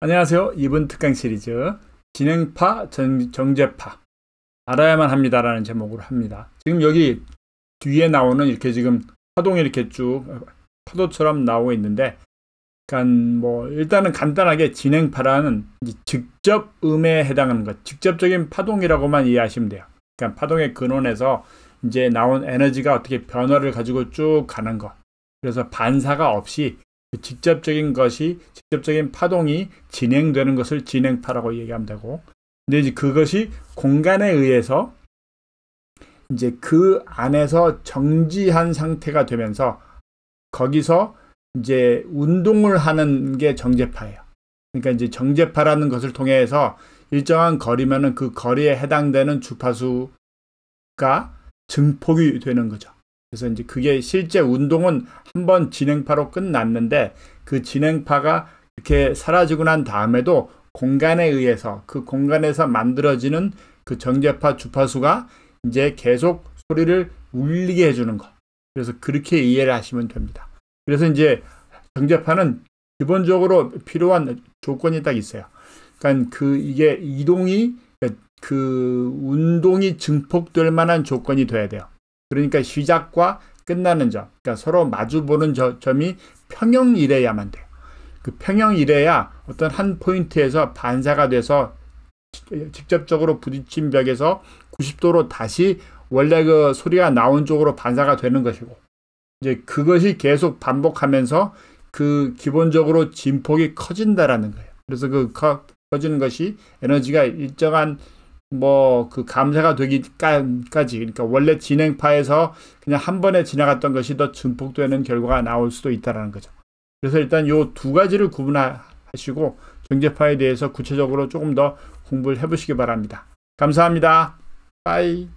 안녕하세요. 이번 특강 시리즈 진행파, 전, 정제파 알아야만 합니다라는 제목으로 합니다. 지금 여기 뒤에 나오는 이렇게 지금 파동이 이렇게 쭉 파도처럼 나오고 있는데 그러니까 뭐 일단은 간단하게 진행파라는 직접 음에 해당하는 것, 직접적인 파동이라고만 이해하시면 돼요. 그러니까 파동의 근원에서 이제 나온 에너지가 어떻게 변화를 가지고 쭉 가는 것. 그래서 반사가 없이 그 직접적인 것이 직접적인 파동이 진행되는 것을 진행파라고 얘기하면 되고 근데 이제 그것이 공간에 의해서 이제 그 안에서 정지한 상태가 되면서 거기서 이제 운동을 하는 게 정제파예요. 그러니까 이제 정제파라는 것을 통해서 일정한 거리면은 그 거리에 해당되는 주파수가 증폭이 되는 거죠. 그래서 이제 그게 실제 운동은 한 번 진행파로 끝났는데 그 진행파가 이렇게 사라지고 난 다음에도 공간에 의해서 그 공간에서 만들어지는 그 정제파 주파수가 이제 계속 소리를 울리게 해주는 것. 그래서 그렇게 이해를 하시면 됩니다. 그래서 이제 정제파는 기본적으로 필요한 조건이 딱 있어요. 그러니까 그 이게 이동이 그 운동이 증폭될 만한 조건이 돼야 돼요. 그러니까 시작과 끝나는 점, 그러니까 서로 마주보는 저, 점이 평형이래야만 돼요. 그 평형이래야 어떤 한 포인트에서 반사가 돼서 직접적으로 부딪힌 벽에서 90도로 다시 원래 그 소리가 나온 쪽으로 반사가 되는 것이고 이제 그것이 계속 반복하면서 그 기본적으로 진폭이 커진다라는 거예요. 그래서 그 커, 커지는 것이 에너지가 일정한 뭐그 감세가 되기까지 그러니까 원래 진행파에서 그냥 한 번에 지나갔던 것이 더 증폭되는 결과가 나올 수도 있다라는 거죠. 그래서 일단 요 두 가지를 구분하시고 경제파에 대해서 구체적으로 조금 더 공부를 해보시기 바랍니다. 감사합니다. 빠이.